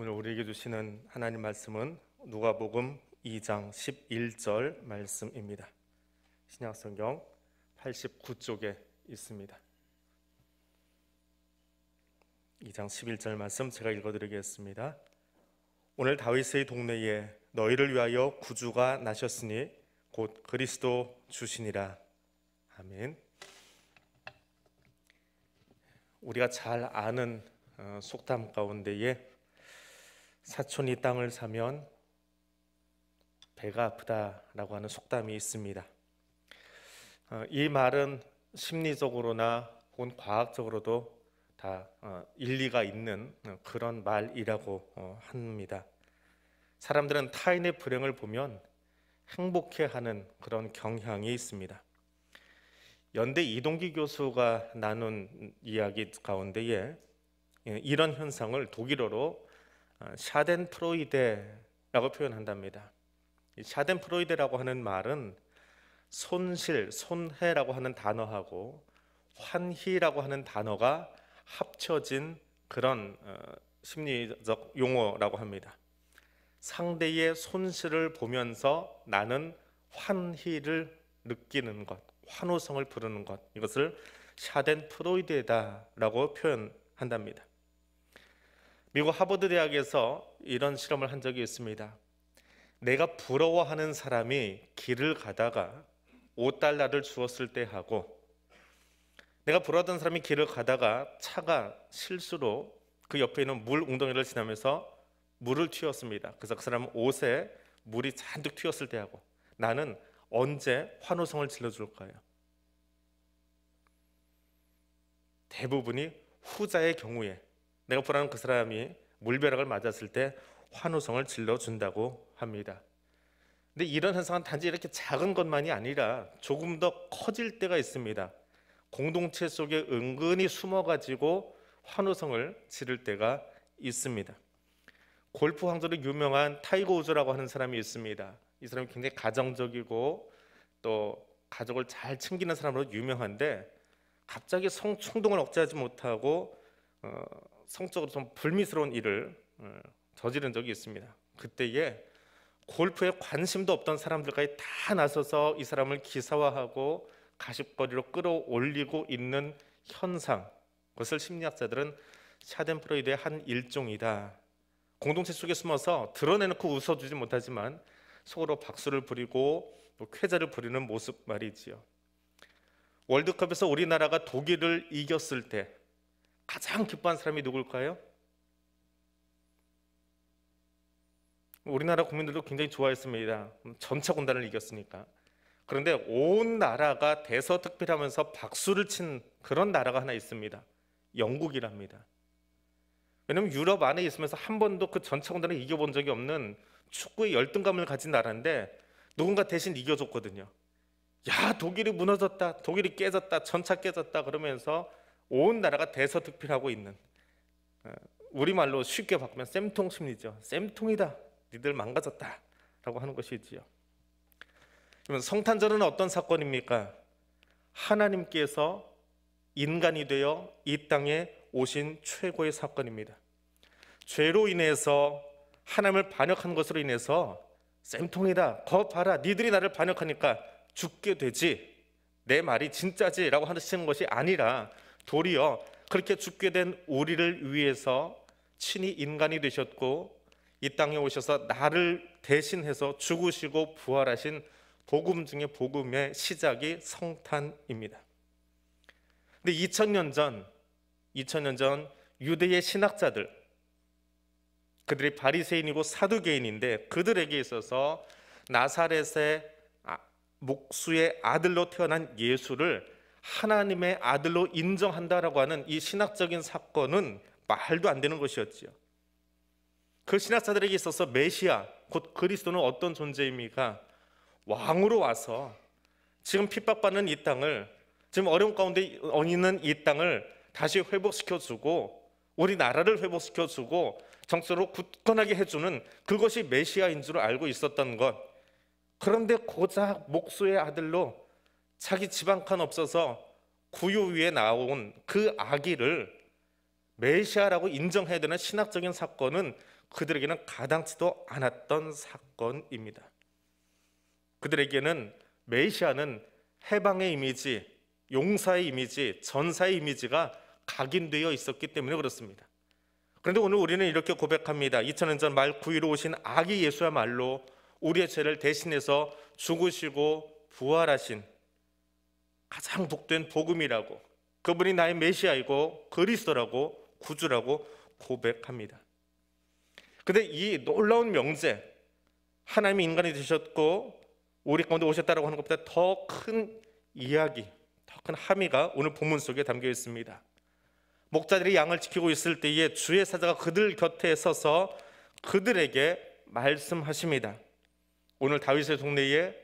오늘 우리에게 주시는 하나님 말씀은 누가복음 2장 11절 말씀입니다. 신약성경 89쪽에 있습니다. 2장 11절 말씀 제가 읽어드리겠습니다. 오늘 다윗의 동네에 너희를 위하여 구주가 나셨으니 곧 그리스도 주시니라. 아멘. 우리가 잘 아는 어, 속담 가운데에 사촌이 땅을 사면 배가 아프다라고 하는 속담이 있습니다. 어, 이 말은 심리적으로나 혹은 과학적으로도 다 어, 일리가 있는 어, 그런 말이라고 합니다. 사람들은 타인의 불행을 보면 행복해하는 그런 경향이 있습니다. 연대 이동기 교수가 나눈 이야기 가운데에 예, 이런 현상을 독일어로 어, 샤덴프로이데라고 표현한답니다. 샤덴프로이데라고 하는 말은 손실, 손해라고 하는 단어하고 환희라고 하는 단어가 합쳐진 그런 어, 심리적 용어라고 합니다. 상대의 손실을 보면서 나는 환희를 느끼는 것, 환호성을 부르는 것 이것을 샤덴프로이데다라고 표현한답니다. 미국 하버드 대학에서 이런 실험을 한 적이 있습니다. 내가 부러워하는 사람이 길을 가다가 5달러를 주었을 때 하고 내가 부러워하던 사람이 길을 가다가 차가 실수로 그 옆에 있는 물 웅덩이를 지나면서 물을 튀었습니다. 그래서 그 사람은 옷에 물이 잔뜩 튀었을 때 하고 나는 언제 환호성을 질러줄까요? 대부분이 후자의 경우에 내가 보라는 그 사람이 물벼락을 맞았을 때 환호성을 질러준다고 합니다. 근데 이런 현상은 단지 이렇게 작은 것만이 아니라 조금 더 커질 때가 있습니다. 공동체 속에 은근히 숨어가지고 환호성을 지를 때가 있습니다. 골프 황제로 유명한 타이거 우즈라고 하는 사람이 있습니다. 이 사람이 굉장히 가정적이고 또 가족을 잘 챙기는 사람으로 유명한데 갑자기 성 충동을 억제하지 못하고 어, 성적으로 좀 불미스러운 일을 어, 저지른 적이 있습니다. 그때에 골프에 관심도 없던 사람들까지 다 나서서 이 사람을 기사화하고 가십거리로 끌어올리고 있는 현상 그것을 심리학자들은 샤덴프로이드의 한 일종이다. 공동체 속에 숨어서 드러내놓고 웃어주지 못하지만 속으로 박수를 부리고 뭐 쾌자를 부리는 모습 말이지요. 월드컵에서 우리나라가 독일을 이겼을 때 가장 기뻐한 사람이 누굴까요? 우리나라 국민들도 굉장히 좋아했습니다. 전차 군단을 이겼으니까. 그런데 온 나라가 대서특필하면서 박수를 친 그런 나라가 하나 있습니다. 영국이랍니다. 왜냐하면 유럽 안에 있으면서 한 번도 그 전차 군단을 이겨본 적이 없는 축구의 열등감을 가진 나라인데 누군가 대신 이겨줬거든요. 야 독일이 무너졌다, 독일이 깨졌다, 전차 깨졌다 그러면서 온 나라가 대서특필하고 있는 어, 우리말로 쉽게 바꾸면 쌤통 심리죠. 쌤통이다. 니들 망가졌다. 라고 하는 것이지요. 그러면 성탄절은 어떤 사건입니까? 하나님께서 인간이 되어 이 땅에 오신 최고의 사건입니다. 죄로 인해서 하나님을 반역한 것으로 인해서 쌤통이다. 거 봐라. 니들이 나를 반역하니까 죽게 되지. 내 말이 진짜지라고 하시는 것이 아니라 도리어 그렇게 죽게 된 우리를 위해서 친히 인간이 되셨고 이 땅에 오셔서 나를 대신해서 죽으시고 부활하신 복음 중에 복음의 시작이 성탄입니다. 근데 2000년 전 2000년 전 유대의 신학자들 그들이 바리새인이고 사두개인인데 그들에게 있어서 나사렛의 아, 목수의 아들로 태어난 예수를 하나님의 아들로 인정한다라고 하는 이 신학적인 사건은 말도 안 되는 것이었지요. 그 신학자들에게 있어서 메시아, 곧 그리스도는 어떤 존재입니까? 왕으로 와서 지금 핍박받는 이 땅을 지금 어려운 가운데 있는 이 땅을 다시 회복시켜 주고 우리 나라를 회복시켜 주고 정서로 굳건하게 해주는 그것이 메시아인 줄 알고 있었던 것. 그런데 고작 목수의 아들로 자기 집한칸 없어서 구유 위에 나온 그 아기를 메시아라고 인정해야 되는 신학적인 사건은 그들에게는 가당치도 않았던 사건입니다. 그들에게는 메시아는 해방의 이미지, 용사의 이미지, 전사의 이미지가 각인되어 있었기 때문에 그렇습니다. 그런데 오늘 우리는 이렇게 고백합니다. 2000년 전 말 구유로 오신 아기 예수야말로 우리의 죄를 대신해서 죽으시고 부활하신 가장 복된 복음이라고 그분이 나의 메시아이고 그리스도라고 구주라고 고백합니다. 근데 이 놀라운 명제 하나님이 인간이 되셨고 우리 가운데 오셨다라고 하는 것보다 더 큰 이야기, 더 큰 함의가 오늘 본문 속에 담겨 있습니다. 목자들이 양을 지키고 있을 때에 주의 사자가 그들 곁에 서서 그들에게 말씀하십니다. 오늘 다윗의 동네에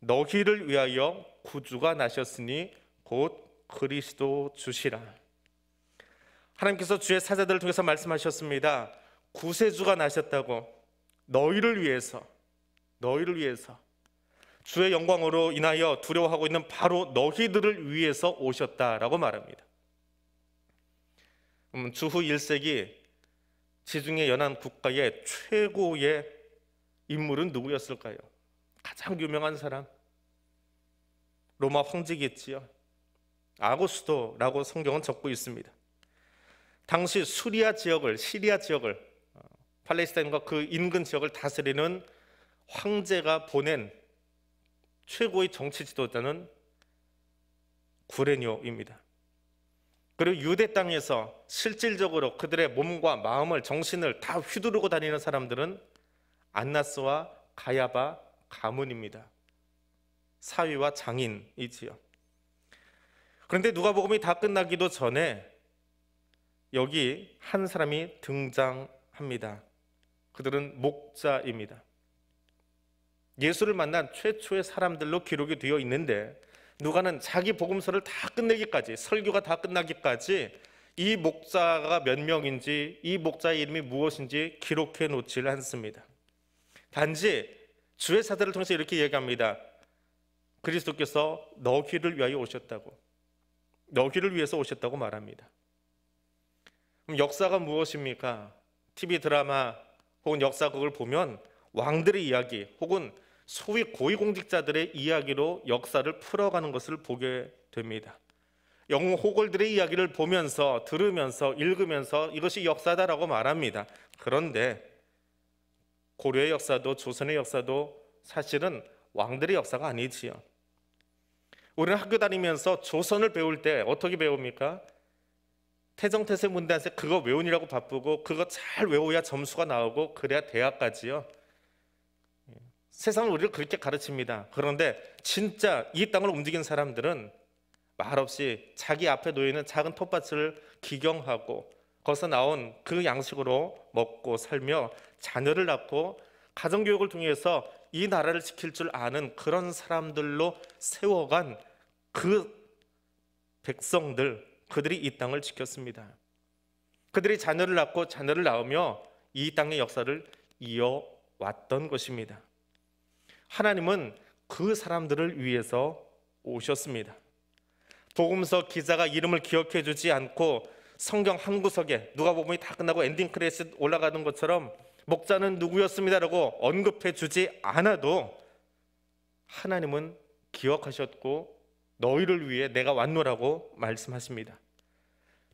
너희를 위하여 구주가 나셨으니 곧 그리스도 주시라. 하나님께서 주의 사자들을 통해서 말씀하셨습니다. 구세주가 나셨다고 너희를 위해서 너희를 위해서 주의 영광으로 인하여 두려워하고 있는 바로 너희들을 위해서 오셨다라고 말합니다. 음, 주후 1세기 지중해 연안 국가의 최고의 인물은 누구였을까요? 가장 유명한 사람 로마 황제겠지요. 아고스토라고 성경은 적고 있습니다. 당시 수리아 지역을 시리아 지역을 어, 팔레스타인과 그 인근 지역을 다스리는 황제가 보낸 최고의 정치 지도자는 구레뇨입니다. 그리고 유대 땅에서 실질적으로 그들의 몸과 마음을 정신을 다 휘두르고 다니는 사람들은 안나스와 가야바 가문입니다. 사위와 장인이지요. 그런데 누가복음이 다 끝나기도 전에 여기 한 사람이 등장합니다. 그들은 목자입니다. 예수를 만난 최초의 사람들로 기록이 되어 있는데 누가는 자기 복음서를 다 끝내기까지 설교가 다 끝나기까지 이 목자가 몇 명인지 이 목자의 이름이 무엇인지 기록해 놓지 를 않습니다. 단지 주의사들을 통해서 이렇게 얘기합니다. 그리스도께서 너희를 위하여 오셨다고 너희를 위해서 오셨다고 말합니다. 그럼 역사가 무엇입니까? TV 드라마 혹은 역사극을 보면 왕들의 이야기 혹은 소위 고위공직자들의 이야기로 역사를 풀어가는 것을 보게 됩니다. 영웅 호걸들의 이야기를 보면서 들으면서 읽으면서 이것이 역사다라고 말합니다. 그런데 고려의 역사도 조선의 역사도 사실은 왕들의 역사가 아니지요. 우리는 학교 다니면서 조선을 배울 때 어떻게 배웁니까? 태정태세 문단세 그거 외우느라고 바쁘고 그거 잘 외워야 점수가 나오고 그래야 대학까지요. 세상은 우리를 그렇게 가르칩니다. 그런데 진짜 이 땅을 움직인 사람들은 말없이 자기 앞에 놓이는 작은 텃밭을 기경하고 거기서 나온 그 양식으로 먹고 살며 자녀를 낳고 가정교육을 통해서 이 나라를 지킬 줄 아는 그런 사람들로 세워간 그 백성들 그들이 이 땅을 지켰습니다. 그들이 자녀를 낳고 자녀를 낳으며 이 땅의 역사를 이어왔던 것입니다. 하나님은 그 사람들을 위해서 오셨습니다. 복음서 기자가 이름을 기억해 주지 않고 성경 한 구석에 누가 보면 다 끝나고 엔딩 크레딧 올라가는 것처럼 목자는 누구였습니다라고 언급해 주지 않아도 하나님은 기억하셨고 너희를 위해 내가 왔노라고 말씀하십니다.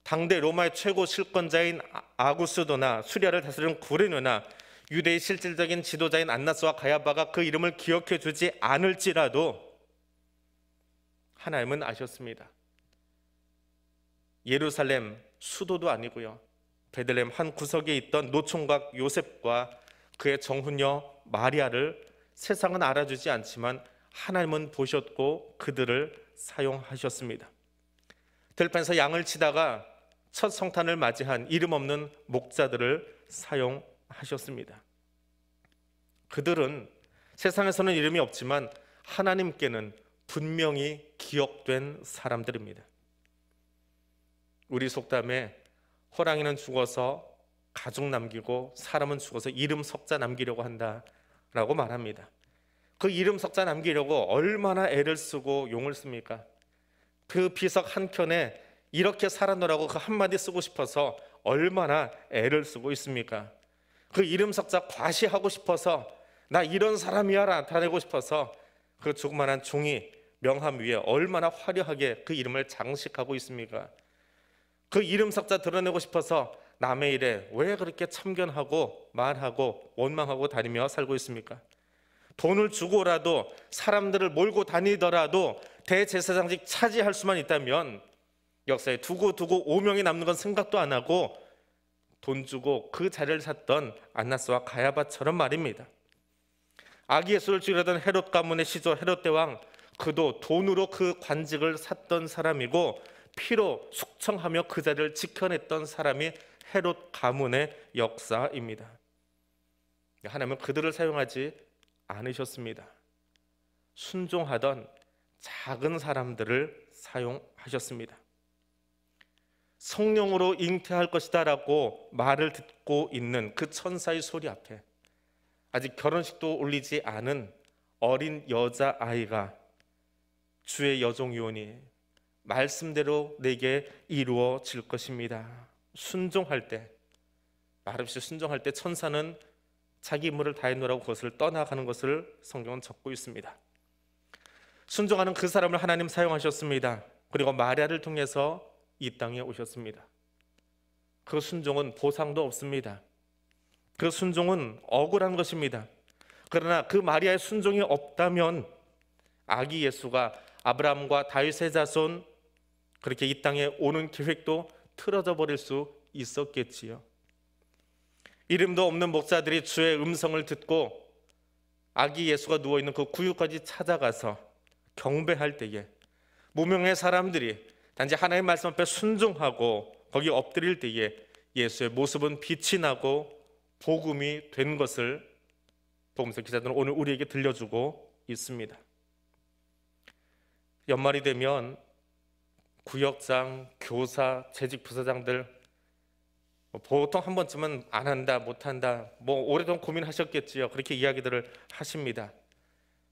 당대 로마의 최고 실권자인 아, 아구스도나 수리아를 다스리는 구레누나 유대의 실질적인 지도자인 안나스와 가야바가 그 이름을 기억해 주지 않을지라도 하나님은 아셨습니다. 예루살렘 수도도 아니고요. 베들렘한 구석에 있던 노총각 요셉과 그의 정훈녀 마리아를 세상은 알아주지 않지만 하나님은 보셨고 그들을 사용하셨습니다. 들판에서 양을 치다가 첫 성탄을 맞이한 이름 없는 목자들을 사용하셨습니다. 그들은 세상에서는 이름이 없지만 하나님께는 분명히 기억된 사람들입니다. 우리 속담에 호랑이는 죽어서 가죽 남기고 사람은 죽어서 이름 석자 남기려고 한다라고 말합니다. 그 이름 석자 남기려고 얼마나 애를 쓰고 용을 씁니까? 그 비석 한 켠에 이렇게 살아노라고 그 한마디 쓰고 싶어서 얼마나 애를 쓰고 있습니까? 그 이름 석자 과시하고 싶어서 나 이런 사람이야 나타내고 싶어서 그 조그만한 종이 명함 위에 얼마나 화려하게 그 이름을 장식하고 있습니까? 그 이름 석자 드러내고 싶어서 남의 일에 왜 그렇게 참견하고 말하고 원망하고 다니며 살고 있습니까? 돈을 주고라도 사람들을 몰고 다니더라도 대제사장직 차지할 수만 있다면 역사에 두고 두고 오명이 남는 건 생각도 안 하고 돈 주고 그 자리를 샀던 안나스와 가야바처럼 말입니다. 아기 예수를 죽이려던 헤롯 가문의 시조 헤롯 대왕 그도 돈으로 그 관직을 샀던 사람이고 피로 숙청하며 그 자리를 지켜냈던 사람이 헤롯 가문의 역사입니다. 하나님은 그들을 사용하지 않으셨습니다. 순종하던 작은 사람들을 사용하셨습니다. 성령으로 잉태할 것이다라고 말을 듣고 있는 그 천사의 소리 앞에 아직 결혼식도 올리지 않은 어린 여자 아이가 주의 여종 요원이 말씀대로 내게 이루어질 것입니다. 순종할 때 말없이 순종할 때 천사는 자기 임무를 다해놓라고 그것을 떠나가는 것을 성경은 적고 있습니다. 순종하는 그 사람을 하나님 사용하셨습니다. 그리고 마리아를 통해서 이 땅에 오셨습니다. 그 순종은 보상도 없습니다. 그 순종은 억울한 것입니다. 그러나 그 마리아의 순종이 없다면 아기 예수가 아브라함과 다윗의 자손 그렇게 이 땅에 오는 계획도 틀어져 버릴 수 있었겠지요. 이름도 없는 목사들이 주의 음성을 듣고 아기 예수가 누워 있는 그 구유까지 찾아가서 경배할 때에 무명의 사람들이 단지 하나님 말씀 앞에 순종하고 거기 엎드릴 때에 예수의 모습은 빛이 나고 복음이 된 것을 복음서 기자들은 오늘 우리에게 들려주고 있습니다. 연말이 되면 구역장, 교사, 재직 부사장들 뭐 보통 한 번쯤은 안 한다, 못 한다, 뭐 오래전 고민하셨겠지요. 그렇게 이야기들을 하십니다.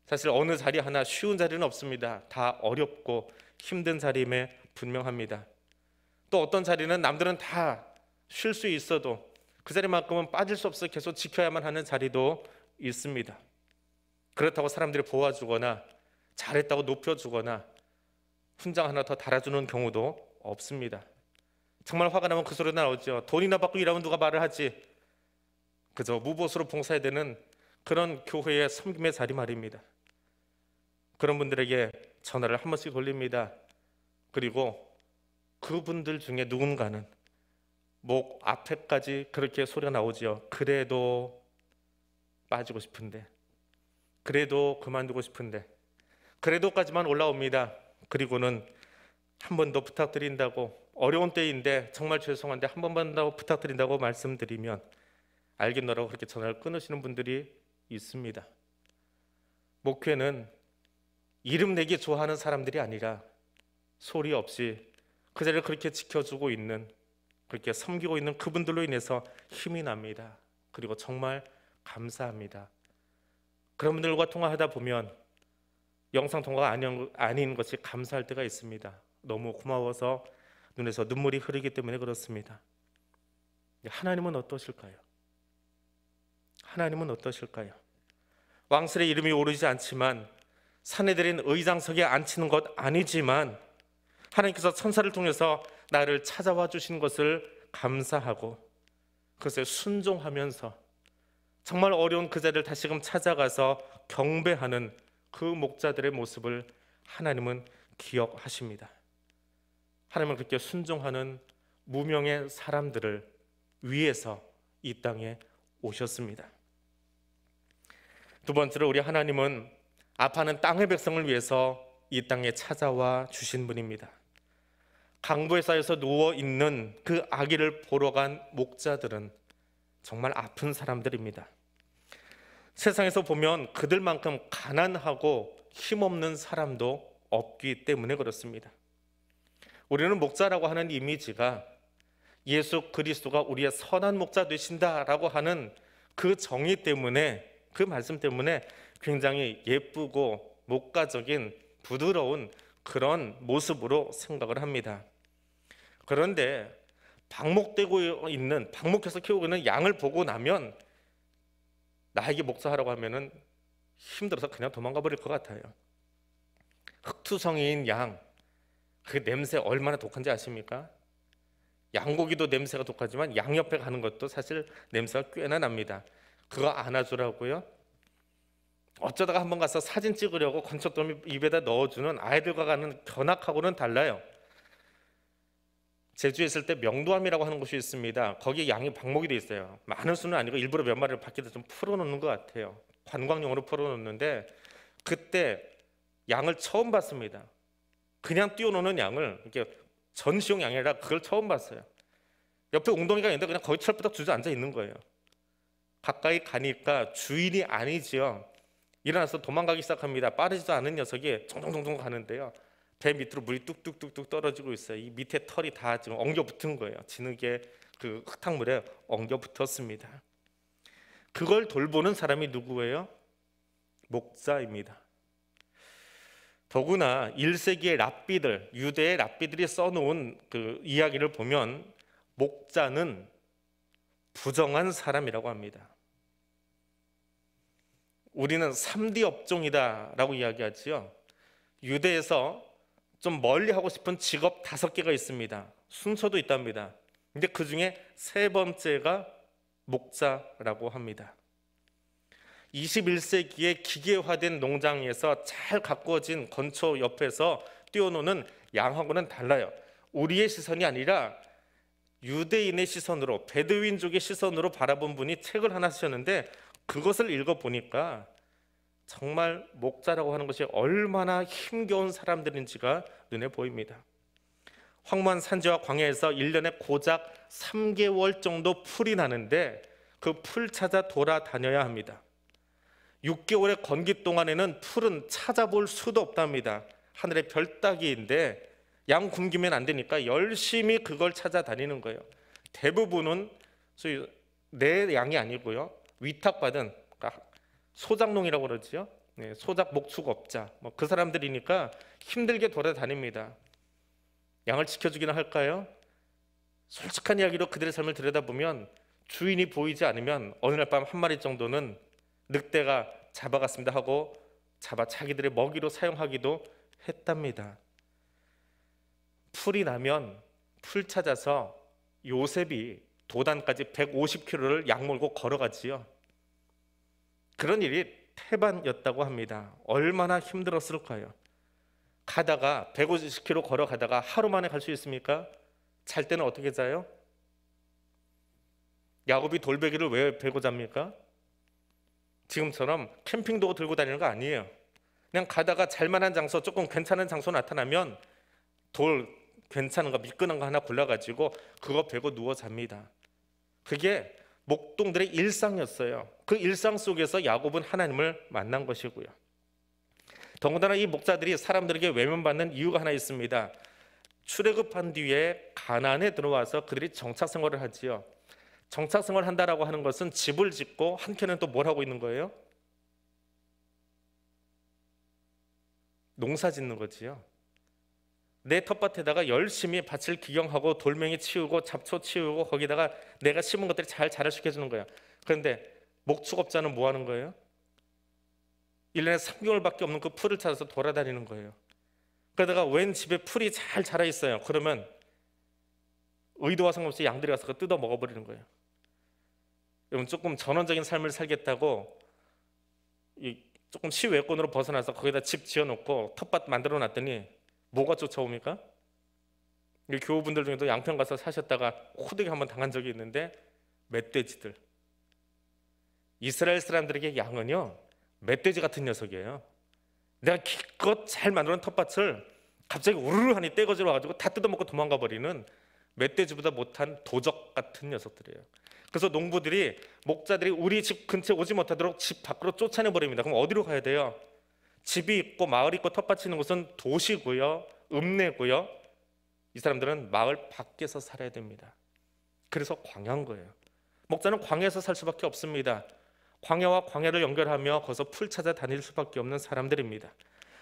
사실 어느 자리 하나 쉬운 자리는 없습니다. 다 어렵고 힘든 자리임에 분명합니다. 또 어떤 자리는 남들은 다 쉴 수 있어도 그 자리만큼은 빠질 수 없어 계속 지켜야만 하는 자리도 있습니다. 그렇다고 사람들이 보아주거나 잘했다고 높여주거나 훈장 하나 더 달아주는 경우도 없습니다. 정말 화가 나면 그 소리 나오죠. 돈이나 받고 일하면 누가 말을 하지. 그저 무보수로 봉사해야 되는 그런 교회의 섬김의 자리 말입니다. 그런 분들에게 전화를 한 번씩 돌립니다. 그리고 그분들 중에 누군가는 목 앞에까지 그렇게 소리가 나오지요. 그래도 빠지고 싶은데, 그래도 그만두고 싶은데, 그래도까지만 올라옵니다. 그리고는 한 번 더 부탁드린다고 어려운 때인데 정말 죄송한데 한 번만 더 부탁드린다고 말씀드리면 알겠노라고 그렇게 전화를 끊으시는 분들이 있습니다. 목회는 이름 내기 좋아하는 사람들이 아니라 소리 없이 그 자리를 그렇게 지켜주고 있는 그렇게 섬기고 있는 그분들로 인해서 힘이 납니다. 그리고 정말 감사합니다. 그런 분들과 통화하다 보면 영상 통화가 아닌 것이 감사할 때가 있습니다. 너무 고마워서 눈에서 눈물이 흐르기 때문에 그렇습니다. 하나님은 어떠실까요? 하나님은 어떠실까요? 왕실의 이름이 오르지 않지만 산에 들인 의장석에 앉히는 것 아니지만 하나님께서 천사를 통해서 나를 찾아와 주신 것을 감사하고 그것에 순종하면서 정말 어려운 그 자를 다시금 찾아가서 경배하는 그 목자들의 모습을 하나님은 기억하십니다. 하나님은 그렇게 순종하는 무명의 사람들을 위해서 이 땅에 오셨습니다. 두 번째로 우리 하나님은 아파하는 땅의 백성을 위해서 이 땅에 찾아와 주신 분입니다. 강부에 쌓여서 누워 있는 그 아기를 보러 간 목자들은 정말 아픈 사람들입니다. 세상에서 보면 그들만큼 가난하고 힘없는 사람도 없기 때문에 그렇습니다. 우리는 목자라고 하는 이미지가 예수 그리스도가 우리의 선한 목자 되신다라고 하는 그 정의 때문에 그 말씀 때문에 굉장히 예쁘고 목가적인 부드러운 그런 모습으로 생각을 합니다. 그런데 방목되고 있는 방목해서 키우고 있는 양을 보고 나면 나에게 목사하라고 하면은 힘들어서 그냥 도망가 버릴 것 같아요. 흑투성이인 양, 그 냄새 얼마나 독한지 아십니까? 양고기도 냄새가 독하지만 양 옆에 가는 것도 사실 냄새가 꽤나 납니다. 그거 안아주라고요? 어쩌다가 한번 가서 사진 찍으려고 건초돔미 입에다 넣어주는 아이들과 가는 견학하고는 달라요. 제주에 있을 때 명도암이라고 하는 곳이 있습니다. 거기에 양이 방목이 돼 있어요. 많은 수는 아니고 일부러 몇 마리를 밖에다 좀 풀어놓는 것 같아요. 관광용으로 풀어놓는데 그때 양을 처음 봤습니다. 그냥 뛰어노는 양을 이렇게 전시용 양이 아니라 그걸 처음 봤어요. 옆에 웅덩이가 있는데 그냥 거의 철부닥 주저앉아 있는 거예요. 가까이 가니까 주인이 아니지요. 일어나서 도망가기 시작합니다. 빠르지도 않은 녀석이 종종종종 가는데요. 배 밑으로 물이 뚝뚝뚝뚝 떨어지고 있어요. 이 밑에 털이 다 지금 엉겨 붙은 거예요. 진흙에 그 흙탕물에 엉겨 붙었습니다. 그걸 돌보는 사람이 누구예요? 목사입니다. 더구나 1세기의 랍비들, 유대의 랍비들이 써놓은 그 이야기를 보면 목자는 부정한 사람이라고 합니다. 우리는 삼디 업종이다라고 이야기하지요. 유대에서 좀 멀리 하고 싶은 직업 다섯 개가 있습니다. 순서도 있답니다. 근데 그 중에 세 번째가 목자라고 합니다. 21세기에 기계화된 농장에서 잘 가꾸어진 건초 옆에서 뛰어노는 양하고는 달라요. 우리의 시선이 아니라 유대인의 시선으로 베드윈족의 시선으로 바라본 분이 책을 하나 쓰셨는데 그것을 읽어 보니까 정말 목자라고 하는 것이 얼마나 힘겨운 사람들인지가 눈에 보입니다. 황무한 산지와 광야에서 1년에 고작 3개월 정도 풀이 나는데 그 풀 찾아 돌아다녀야 합니다. 6개월의 건기 동안에는 풀은 찾아볼 수도 없답니다. 하늘의 별 따기인데 양 굶기면 안 되니까 열심히 그걸 찾아다니는 거예요. 대부분은 내 양이 아니고요. 위탁받은 소작농이라고 그러지요. 네, 소작 목축업자 뭐 그 사람들이니까 힘들게 돌아다닙니다. 양을 지켜주기는 할까요? 솔직한 이야기로 그들의 삶을 들여다보면 주인이 보이지 않으면 어느 날 밤 한 마리 정도는 늑대가 잡아갔습니다 하고 잡아 자기들의 먹이로 사용하기도 했답니다. 풀이 나면 풀 찾아서 요셉이 도단까지 150km를 약 몰고 걸어가지요. 그런 일이 태반이었다고 합니다. 얼마나 힘들었을까요? 가다가 150km 걸어가다가 하루 만에 갈 수 있습니까? 잘 때는 어떻게 자요? 야곱이 돌베개를 왜 베고 잡니까? 지금처럼 캠핑 도구 들고 다니는 거 아니에요. 그냥 가다가 잘만한 장소, 조금 괜찮은 장소 나타나면 돌 괜찮은 거 미끈한 거 하나 골라가지고 그거 베고 누워 잡니다. 그게 목동들의 일상이었어요. 그 일상 속에서 야곱은 하나님을 만난 것이고요. 더군다나 이목자들이 사람들에게 외면받는 이유가 하나 있습니다. 출애굽한 뒤에 가나안에 들어와서 그들이 정착 생활을 하지요. 정착 생활 한다라고 하는 것은 집을 짓고 한켠은 또뭘 하고 있는 거예요? 농사 짓는 거지요. 내 텃밭에다가 열심히 밭을 기경하고 돌멩이 치우고 잡초 치우고 거기다가 내가 심은 것들이 잘자수 있게 해 주는 거야. 그런데 목축업자는 뭐 하는 거예요? 1년에 3개월밖에 없는 그 풀을 찾아서 돌아다니는 거예요. 그러다가 웬 집에 풀이 잘 자라 있어요. 그러면 의도와 상관없이 양들이 와서 그 뜯어 먹어버리는 거예요. 여러분 조금 전원적인 삶을 살겠다고 조금 시외권으로 벗어나서 거기다 집 지어놓고 텃밭 만들어놨더니 뭐가 쫓아옵니까? 교우분들 중에도 양평 가서 사셨다가 호되게 한번 당한 적이 있는데 멧돼지들 이스라엘 사람들에게 양은요 멧돼지 같은 녀석이에요 내가 기껏 잘 만드는 텃밭을 갑자기 우르르 하니 떼거지로 와가지고 다 뜯어먹고 도망가 버리는 멧돼지보다 못한 도적 같은 녀석들이에요 그래서 농부들이 목자들이 우리 집 근처에 오지 못하도록 집 밖으로 쫓아내 버립니다 그럼 어디로 가야 돼요? 집이 있고 마을 이 있고 텃밭이 있는 곳은 도시고요. 읍내고요. 이 사람들은 마을 밖에서 살아야 됩니다. 그래서 광야인 거예요. 목자는 광야에서 살 수밖에 없습니다. 광야와 광야를 연결하며 거기서 풀 찾아 다닐 수밖에 없는 사람들입니다.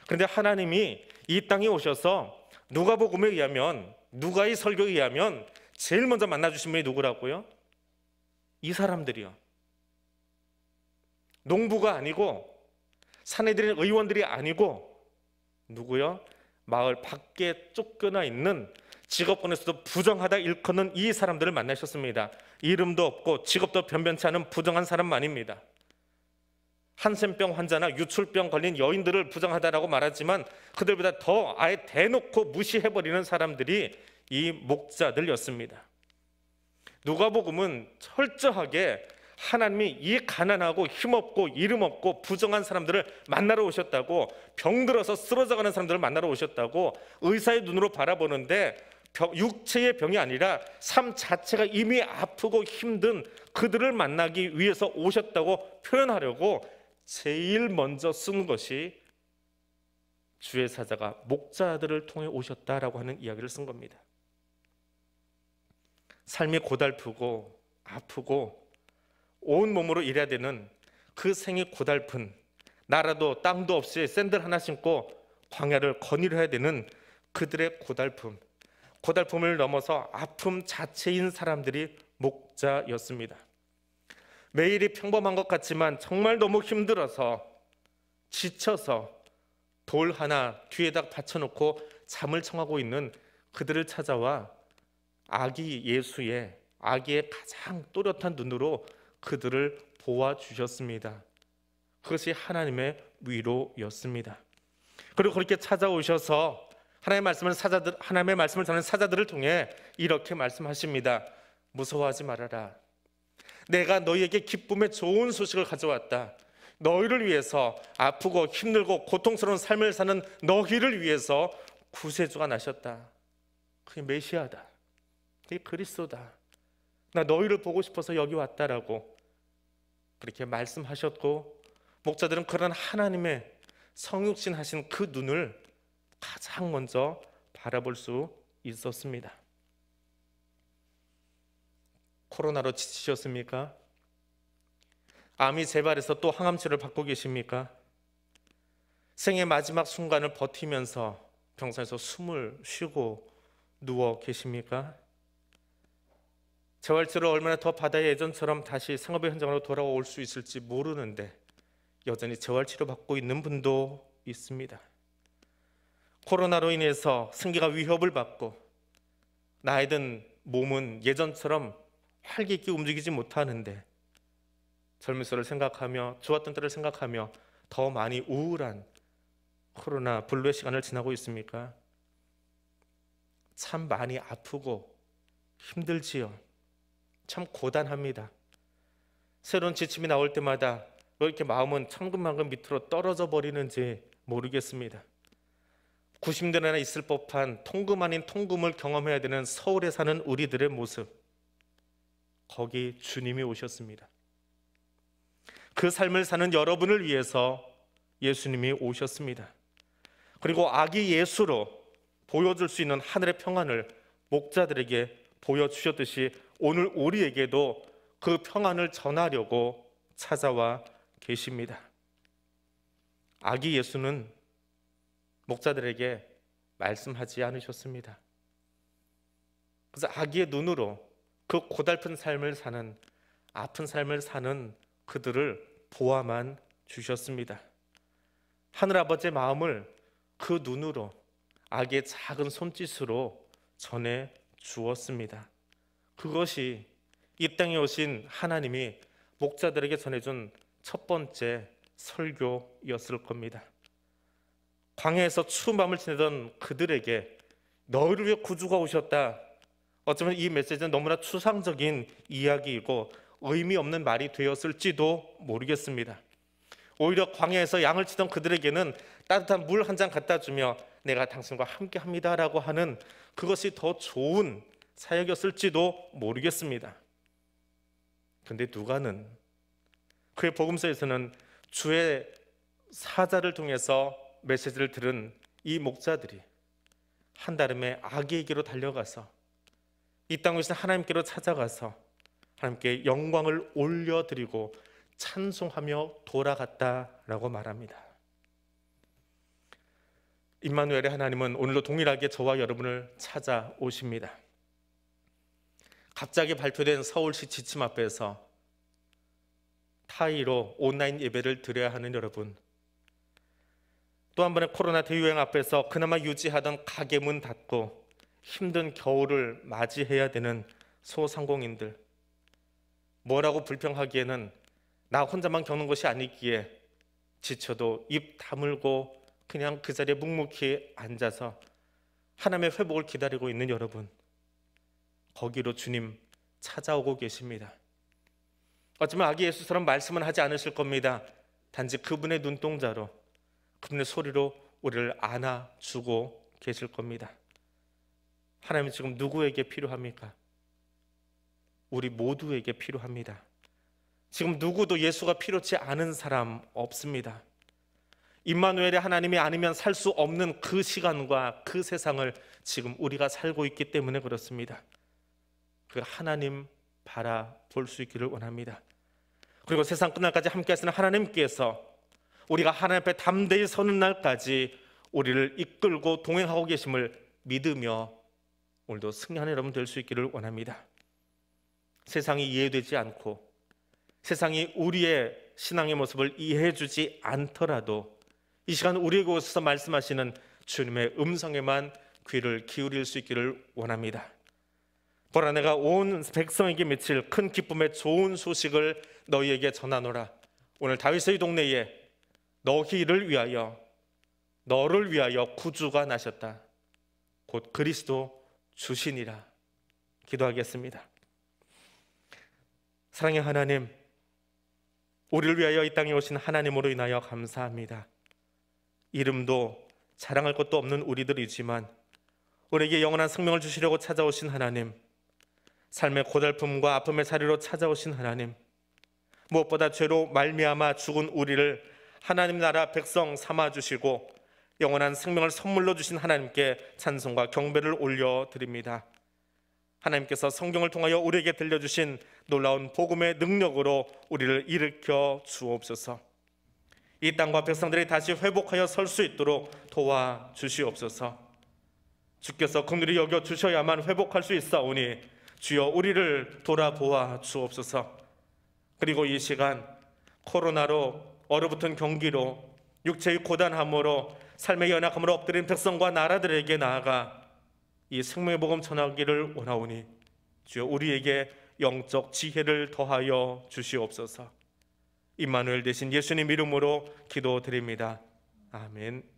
그런데 하나님이 이 땅에 오셔서 누가복음에 의하면 누가의 설교에 의하면 제일 먼저 만나 주신 분이 누구라고요? 이 사람들이요. 농부가 아니고 산해드린 의원들이 아니고 누구요? 마을 밖에 쫓겨나 있는 직업군에서도 부정하다 일컫는 이 사람들을 만나셨습니다. 이름도 없고 직업도 변변치 않은 부정한 사람만입니다. 한센병 환자나 유출병 걸린 여인들을 부정하다라고 말하지만 그들보다 더 아예 대놓고 무시해버리는 사람들이 이 목자들이었습니다. 누가복음은 철저하게 하나님이 이 가난하고 힘없고 이름 없고 부정한 사람들을 만나러 오셨다고 병들어서 쓰러져가는 사람들을 만나러 오셨다고 의사의 눈으로 바라보는데 병, 육체의 병이 아니라 삶 자체가 이미 아프고 힘든 그들을 만나기 위해서 오셨다고 표현하려고 제일 먼저 쓴 것이 주의 사자가 목자들을 통해 오셨다라고 하는 이야기를 쓴 겁니다. 삶이 고달프고 아프고 온 몸으로 일해야 되는 그 생이 고달픈 나라도 땅도 없이 샌들 하나 신고 광야를 건의를 해야 되는 그들의 고달픔, 고달픔을 넘어서 아픔 자체인 사람들이 목자였습니다. 매일이 평범한 것 같지만 정말 너무 힘들어서 지쳐서 돌 하나 뒤에다 받쳐놓고 잠을 청하고 있는 그들을 찾아와 아기 예수의 아기의 가장 또렷한 눈으로 그들을 보아주셨습니다. 그것이 하나님의 위로였습니다. 그리고 그렇게 찾아오셔서 하나님의 말씀을 사자들 하나님의 말씀을 전하는 사자들을 통해 이렇게 말씀하십니다. 무서워하지 말아라. 내가 너희에게 기쁨의 좋은 소식을 가져왔다. 너희를 위해서 아프고 힘들고 고통스러운 삶을 사는 너희를 위해서 구세주가 나셨다. 그게 메시아다. 그게 그리스도다. 나 너희를 보고 싶어서 여기 왔다라고 그렇게 말씀하셨고 목자들은 그런 하나님의 성육신 하신 그 눈을 가장 먼저 바라볼 수 있었습니다. 코로나로 지치셨습니까? 암이 재발해서 또 항암치료를 받고 계십니까? 생의 마지막 순간을 버티면서 병상에서 숨을 쉬고 누워 계십니까? 재활치료 를 얼마나 더 받아야 예전처럼 다시 생업의 현장으로 돌아올 수 있을지 모르는데 여전히 재활치료 받고 있는 분도 있습니다. 코로나로 인해서 생계가 위협을 받고 나이 든 몸은 예전처럼 활기 있게 움직이지 못하는데 젊은 시절을 생각하며 좋았던 때를 생각하며 더 많이 우울한 코로나 블루의 시간을 지나고 있습니까? 참 많이 아프고 힘들지요. 참 고단합니다. 새로운 지침이 나올 때마다 왜 이렇게 마음은 천근만근 밑으로 떨어져 버리는지 모르겠습니다. 90년에나 있을 법한 통금 아닌 통금을 경험해야 되는 서울에 사는 우리들의 모습. 거기 주님이 오셨습니다. 그 삶을 사는 여러분을 위해서 예수님이 오셨습니다. 그리고 아기 예수로 보여줄 수 있는 하늘의 평안을 목자들에게 보여주셨듯이 오늘 우리에게도 그 평안을 전하려고 찾아와 계십니다. 아기 예수는 목자들에게 말씀하지 않으셨습니다. 그래서 아기의 눈으로 그 고달픈 삶을 사는 아픈 삶을 사는 그들을 보아만 주셨습니다. 하늘 아버지의 마음을 그 눈으로 아기의 작은 손짓으로 전해 주었습니다. 그것이 이 땅에 오신 하나님이 목자들에게 전해준 첫 번째 설교였을 겁니다. 광야에서 추운 밤을 지내던 그들에게 너희를 위해 구주가 오셨다. 어쩌면 이 메시지는 너무나 추상적인 이야기이고 의미 없는 말이 되었을지도 모르겠습니다. 오히려 광야에서 양을 치던 그들에게는 따뜻한 물 한 잔 갖다 주며 내가 당신과 함께 합니다라고 하는 그것이 더 좋은 사역이었을지도 모르겠습니다. 근데 누가는 그의 복음서에서는 주의 사자를 통해서 메시지를 들은 이 목자들이 한달음에 악에게로 달려가서 이 땅에서 하나님께로 찾아가서 하나님께 영광을 올려드리고 찬송하며 돌아갔다라고 말합니다. 임마누엘의 하나님은 오늘도 동일하게 저와 여러분을 찾아오십니다. 갑자기 발표된 서울시 지침 앞에서 타이로 온라인 예배를 드려야 하는 여러분 또 한 번의 코로나 대유행 앞에서 그나마 유지하던 가게 문 닫고 힘든 겨울을 맞이해야 되는 소상공인들 뭐라고 불평하기에는 나 혼자만 겪는 것이 아니기에 지쳐도 입 다물고 그냥 그 자리에 묵묵히 앉아서 하나님의 회복을 기다리고 있는 여러분 거기로 주님 찾아오고 계십니다. 어쩌면 아기 예수처럼 말씀은 하지 않으실 겁니다. 단지 그분의 눈동자로 그분의 소리로 우리를 안아주고 계실 겁니다. 하나님 지금 누구에게 필요합니까? 우리 모두에게 필요합니다. 지금 누구도 예수가 필요치 않은 사람 없습니다. 임마누엘의 하나님이 아니면 살 수 없는 그 시간과 그 세상을 지금 우리가 살고 있기 때문에 그렇습니다. 그 하나님 바라볼 수 있기를 원합니다. 그리고 세상 끝날까지 함께 하시는 하나님께서 우리가 하나님 앞에 담대히 서는 날까지 우리를 이끌고 동행하고 계심을 믿으며 오늘도 승리하는 여러분 될 수 있기를 원합니다. 세상이 이해되지 않고 세상이 우리의 신앙의 모습을 이해해 주지 않더라도 이 시간 우리의 곳에서 말씀하시는 주님의 음성에만 귀를 기울일 수 있기를 원합니다. 보라 내가 온 백성에게 미칠 큰 기쁨의 좋은 소식을 너희에게 전하노라. 오늘 다윗의 동네에 너희를 위하여 너를 위하여 구주가 나셨다. 곧 그리스도 주신이라. 기도하겠습니다. 사랑의 하나님, 우리를 위하여 이 땅에 오신 하나님으로 인하여 감사합니다. 이름도 자랑할 것도 없는 우리들이지만 우리에게 영원한 생명을 주시려고 찾아오신 하나님, 삶의 고달픔과 아픔의 사리로 찾아오신 하나님 무엇보다 죄로 말미암아 죽은 우리를 하나님 나라 백성 삼아 주시고 영원한 생명을 선물로 주신 하나님께 찬송과 경배를 올려 드립니다. 하나님께서 성경을 통하여 우리에게 들려주신 놀라운 복음의 능력으로 우리를 일으켜 주옵소서. 이 땅과 백성들이 다시 회복하여 설 수 있도록 도와 주시옵소서. 주께서 긍휼히 여겨 주셔야만 회복할 수 있사오니 주여 우리를 돌아보아 주옵소서. 그리고 이 시간 코로나로 얼어붙은 경기로 육체의 고단함으로 삶의 연약함으로 엎드린 백성과 나라들에게 나아가 이 생명의 복음 전하기를 원하오니 주여 우리에게 영적 지혜를 더하여 주시옵소서. 임마누엘 대신 예수님 이름으로 기도드립니다. 아멘.